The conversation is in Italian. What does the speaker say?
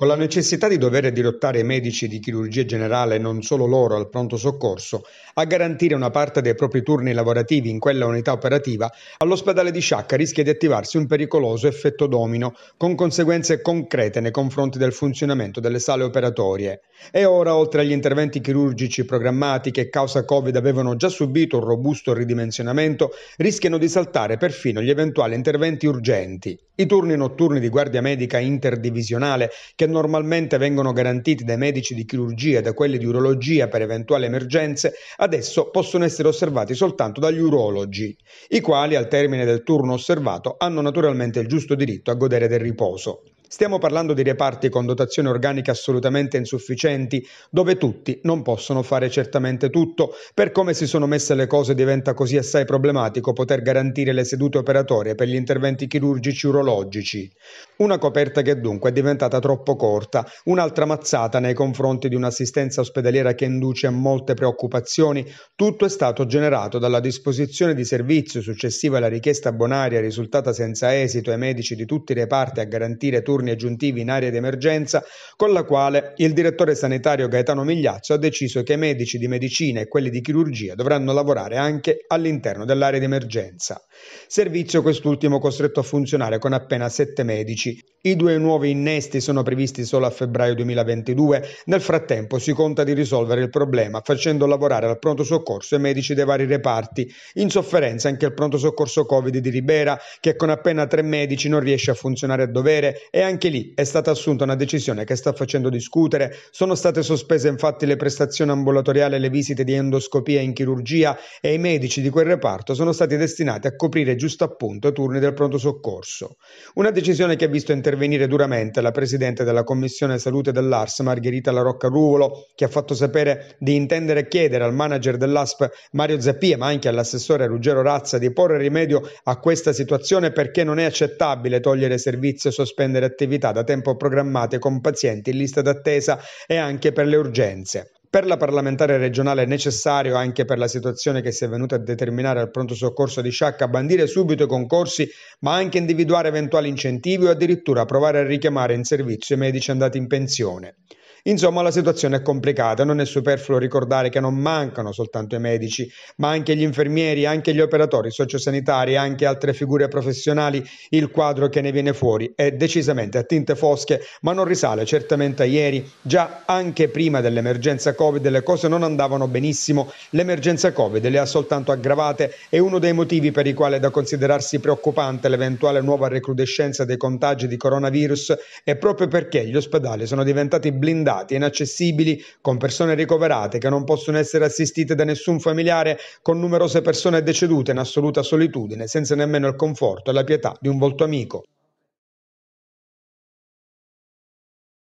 Con la necessità di dover dirottare i medici di chirurgia generale non solo loro al pronto soccorso a garantire una parte dei propri turni lavorativi in quella unità operativa, all'ospedale di Sciacca rischia di attivarsi un pericoloso effetto domino con conseguenze concrete nei confronti del funzionamento delle sale operatorie. E ora, oltre agli interventi chirurgici programmati che causa Covid avevano già subito un robusto ridimensionamento, rischiano di saltare perfino gli eventuali interventi urgenti. I turni notturni di guardia medica interdivisionale che normalmente vengono garantiti dai medici di chirurgia e da quelli di urologia per eventuali emergenze, adesso possono essere osservati soltanto dagli urologi, i quali al termine del turno osservato hanno naturalmente il giusto diritto a godere del riposo. Stiamo parlando di reparti con dotazioni organiche assolutamente insufficienti, dove tutti non possono fare certamente tutto. Per come si sono messe le cose diventa così assai problematico poter garantire le sedute operatorie per gli interventi chirurgici urologici. Una coperta che dunque è diventata troppo corta, un'altra mazzata nei confronti di un'assistenza ospedaliera che induce a molte preoccupazioni, tutto è stato generato dalla disposizione di servizio successiva alla richiesta bonaria risultata senza esito ai medici di tutti i reparti a garantire turni turni aggiuntivi in area di emergenza, con la quale il direttore sanitario Gaetano Migliazzo ha deciso che i medici di medicina e quelli di chirurgia dovranno lavorare anche all'interno dell'area di emergenza. Servizio quest'ultimo costretto a funzionare con appena sette medici. I due nuovi innesti sono previsti solo a febbraio 2022. Nel frattempo si conta di risolvere il problema facendo lavorare al pronto soccorso i medici dei vari reparti. In sofferenza anche il pronto soccorso Covid di Ribera, che con appena tre medici non riesce a funzionare a dovere e anche anche lì è stata assunta una decisione che sta facendo discutere, sono state sospese infatti le prestazioni ambulatoriali e le visite di endoscopia in chirurgia e i medici di quel reparto sono stati destinati a coprire giusto appunto turni del pronto soccorso. Una decisione che ha visto intervenire duramente la Presidente della Commissione Salute dell'ARS, Margherita La Rocca Ruvolo, che ha fatto sapere di intendere chiedere al manager dell'ASP Mario Zappia, ma anche all'assessore Ruggero Razza, di porre rimedio a questa situazione perché non è accettabile togliere servizio, sospendere attività attività da tempo programmate con pazienti in lista d'attesa e anche per le urgenze. Per la parlamentare regionale è necessario, anche per la situazione che si è venuta a determinare al pronto soccorso di Sciacca, bandire subito i concorsi, ma anche individuare eventuali incentivi o addirittura provare a richiamare in servizio i medici andati in pensione. Insomma, la situazione è complicata, non è superfluo ricordare che non mancano soltanto i medici, ma anche gli infermieri, anche gli operatori sociosanitari, anche altre figure professionali. Il quadro che ne viene fuori è decisamente a tinte fosche, ma non risale certamente a ieri. Già anche prima dell'emergenza Covid le cose non andavano benissimo, l'emergenza Covid le ha soltanto aggravate e uno dei motivi per i quali è da considerarsi preoccupante l'eventuale nuova recrudescenza dei contagi di coronavirus è proprio perché gli ospedali sono diventati blindati affollati e inaccessibili, con persone ricoverate che non possono essere assistite da nessun familiare, con numerose persone decedute in assoluta solitudine, senza nemmeno il conforto e la pietà di un volto amico.